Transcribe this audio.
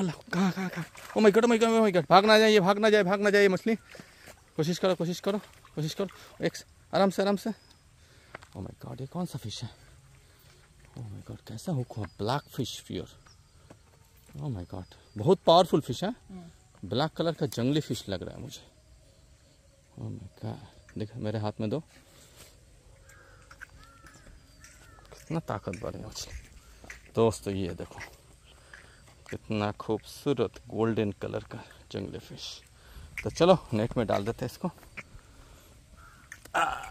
अल्लाह कहाँ कहाँ कहाँ ओ माई गट माई गट माई गट भाग ना जाए ये भाग ना जाए भाग ना जाए मछली कोशिश करो कोशिश करो कोशिश करो एक आराम से आराम से ओ माई गॉड ये कौन सा फिश है ओ माई गॉड कैसा हुक हुआ black fish pure oh my god बहुत पावरफुल फिश है ब्लैक hmm. कलर का जंगली फिश लग रहा है मुझे ओ माई गॉड देखो मेरे हाथ में दो कितना ताकतवर है मछली दोस्तों ये देखो कितना खूबसूरत गोल्डन कलर का जंगली फिश तो चलो नेट में डाल देते हैं इसको आ,